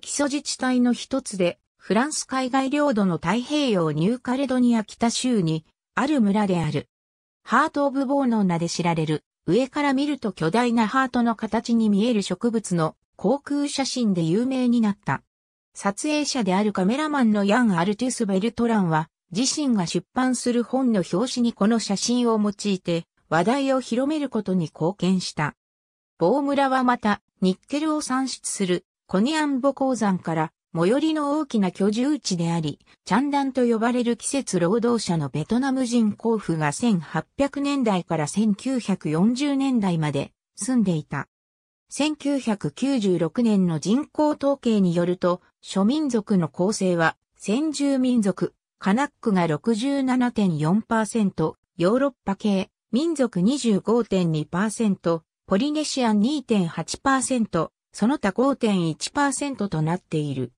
基礎自治体の一つで、フランス海外領土の太平洋ニューカレドニア北州にある村である。ハート・オブ・ボーの名で知られる、上から見ると巨大なハートの形に見える植物の航空写真で有名になった。撮影者であるカメラマンのヤン・アルテュス・ベルトランは、自身が出版する本の表紙にこの写真を用いて、話題を広めることに貢献した。棒村はまた、ニッケルを産出するコニアンボ鉱山から最寄りの大きな居住地であり、チャンダンと呼ばれる季節労働者のベトナム人交付が1800年代から1940年代まで住んでいた。1996年の人口統計によると、諸民族の構成は、先住民族、カナックが67.4%、ヨーロッパ系、民族25.2%、ポリネシアン2.8%、その他5.1%となっている。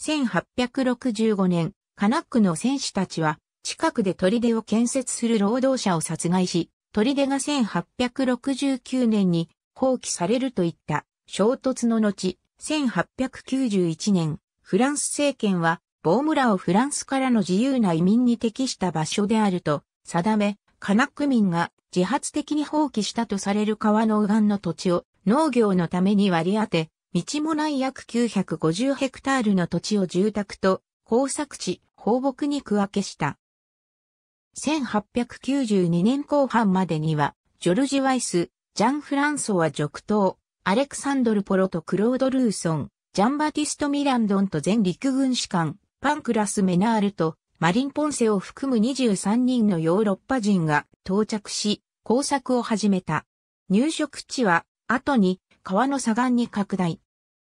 1865年、カナックの戦士たちは、近くで砦を建設する労働者を殺害し、砦が1869年に放棄されるといった衝突の後、1891年、フランス政権は、ボウムラをフランスからの自由な移民に適した場所であると定め、カナック民が自発的に放棄したとされる川の右岸の土地を農業のために割り当て、道もない約950ヘクタールの土地を住宅と工作地、放牧に区分けした。1892年後半までには、ジョルジ・ワイス、ジャン・フランソワ・ジョクトー、アレクサンドル・ポロとクロード・ルーソン、ジャンバティスト・ミランドンと全陸軍士官、パンクラス・メナールと、マリン・ポンセを含む23人のヨーロッパ人が到着し、工作を始めた。入植地は後に川の左岸に拡大。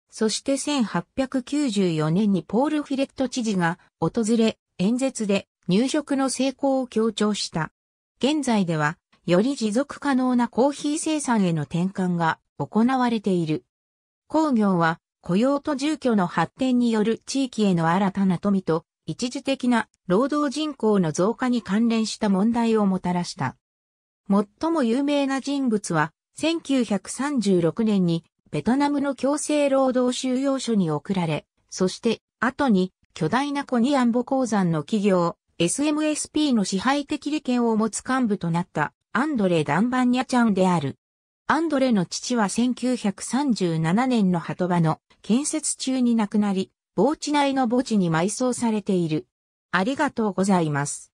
そして1894年にポール・フィレット知事が訪れ、演説で入植の成功を強調した。現在では、より持続可能なコーヒー生産への転換が行われている。工業は雇用と住居の発展による地域への新たな富と一時的な労働人口の増加に関連した問題をもたらした。最も有名な人物は1936年にベトナムの強制労働収容所に送られ、そして後に巨大なコニアンボ鉱山の企業 SMSP の支配的利権を持つ幹部となったアンドレ・ダンバンニャちゃんである。アンドレの父は1937年の鳩場の建設中に亡くなり、墓地内の墓地に埋葬されている。ありがとうございます。